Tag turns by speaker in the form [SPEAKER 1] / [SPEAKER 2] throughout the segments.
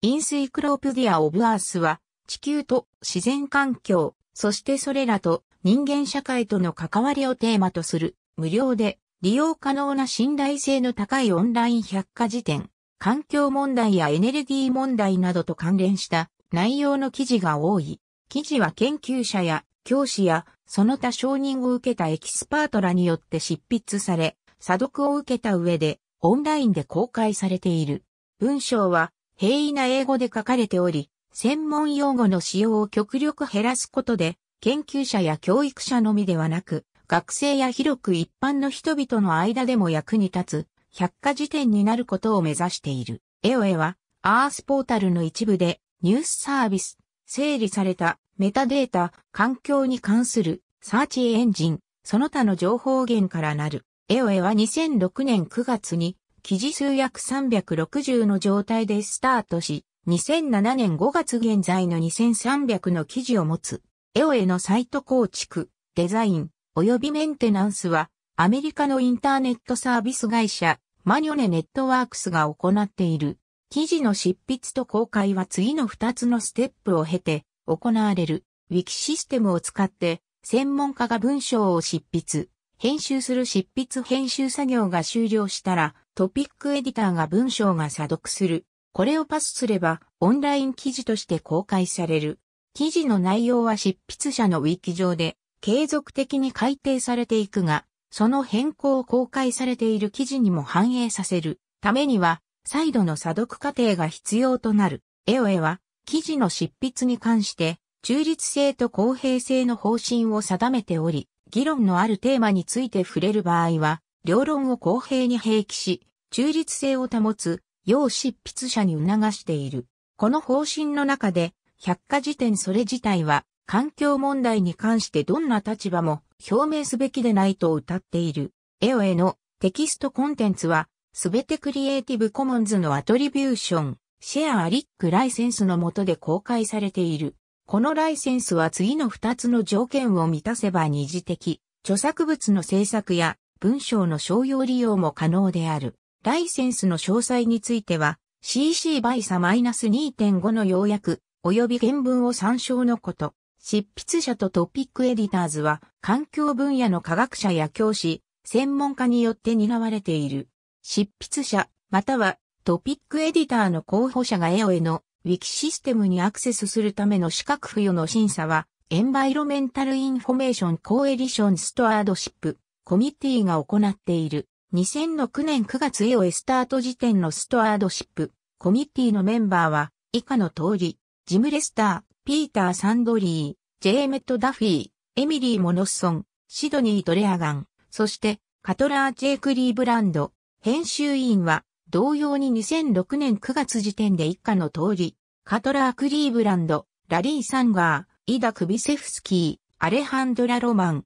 [SPEAKER 1] インスイクロプディア・オブ・アースは、地球と自然環境、そしてそれらと人間社会との関わりをテーマとする、無料で利用可能な信頼性の高いオンライン百科事典、環境問題やエネルギー問題などと関連した内容の記事が多い。記事は研究者や教師やその他承認を受けたエキスパートらによって執筆され、査読を受けた上でオンラインで公開されている。文章は平易な英語で書かれており、専門用語の使用を極力減らすことで、研究者や教育者のみではなく、学生や広く一般の人々の間でも役に立つ、百科事典になることを目指している。エオエは、アースポータルの一部で、ニュースサービス、整理されたメタデータ、環境に関するサーチエンジン、その他の情報源からなる。エオエは2006年9月に記事数約360の状態でスタートし、2007年5月現在の2300の記事を持つ、エオエのサイト構築、デザイン、及びメンテナンスは、アメリカのインターネットサービス会社、マニョネネットワークスが行っている。記事の執筆と公開は次の2つのステップを経て行われる。ウィキシステムを使って専門家が文章を執筆、編集する執筆編集作業が終了したらトピックエディターが文章が査読する。これをパスすれば、オンライン記事として公開される。記事の内容は執筆者のウィキ上で、継続的に改定されていくが、その変更を公開されている記事にも反映させるためには、再度の査読過程が必要となる。エオエは、記事の執筆に関して、中立性と公平性の方針を定めており、議論のあるテーマについて触れる場合は、両論を公平に併記し、中立性を保つ、要執筆者に促している。この方針の中で、百科事典それ自体は、環境問題に関してどんな立場も表明すべきでないと謳っている。エオエのテキストコンテンツは、すべてクリエイティブコモンズのアトリビューション、シェアアリックライセンスの下で公開されている。このライセンスは次の2つの条件を満たせば二次的、著作物の制作や文章の商用利用も可能である。ライセンスの詳細については、CC バイサ -2.5 の要約、及び原文を参照のこと。執筆者とトピックエディターズは、環境分野の科学者や教師、専門家によって担われている。執筆者、またはトピックエディターの候補者がエオへのウィキシステムにアクセスするための資格付与の審査は、エンバイロメンタルインフォメーションコーエディションストアードシップコミッティが行っている。2006年9月 a o スタート時点のストアードシップ、コミッティのメンバーは、以下の通り、ジム・レスター、ピーター・サンドリー、ジェーメット・ダフィー、エミリー・モノッソン、シドニー・トレアガン、そして、カトラー・ジェイ・クリーブランド、編集委員は、同様に2006年9月時点で以下の通り、カトラー・クリーブランド、ラリー・サンガー、イダ・クビセフスキー、アレハンドラ・ロマン、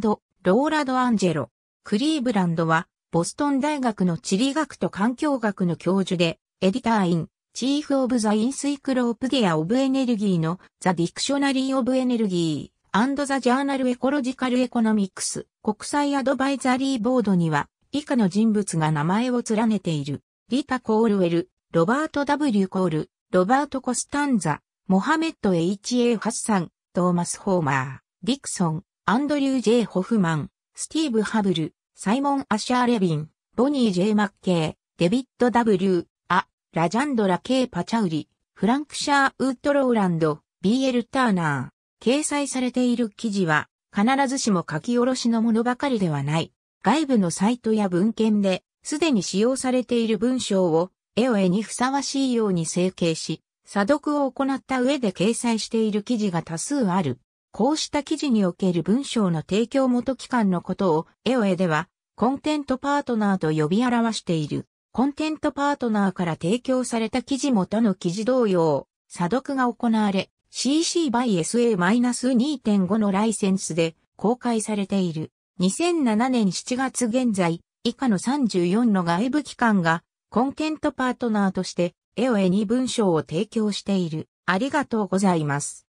[SPEAKER 1] ローラド・アンジェロ。クリーブランドは、ボストン大学の地理学と環境学の教授で、エディターイン、チーフ・オブ・ザ・インスイクロープディア・オブ・エネルギーのザ・ディクショナリー・オブ・エネルギー、アンド・ザ・ジャーナル・エコロジカル・エコノミクス、国際アドバイザリーボードには、以下の人物が名前を連ねている。リタ・コールウェル、ロバート・ W・ コール、ロバート・コスタンザ、モハメット・ H.A. ハッサン、トーマス・ホーマー、ディクソン、アンドリュー・ジェイホフマン、スティーブ・ハブル、サイモン・アシャー・レビン、ボニー・ジェイ・マッケイ、デビッド・ W、ア、ラジャンドラ・ K・ パチャウリ、フランク・シャー・ウッド・ローランド、BL・ ターナー。掲載されている記事は、必ずしも書き下ろしのものばかりではない。外部のサイトや文献で、すでに使用されている文章を、絵を絵にふさわしいように整形し、査読を行った上で掲載している記事が多数ある。こうした記事における文章の提供元機関のことを、エオエでは、コンテントパートナーと呼び表している。コンテントパートナーから提供された記事元の記事同様、査読が行われ、CC by SA-2.5 のライセンスで公開されている。2007年7月現在、以下の34の外部機関がコンテントパートナーとしてエオエに文章を提供している。ありがとうございます。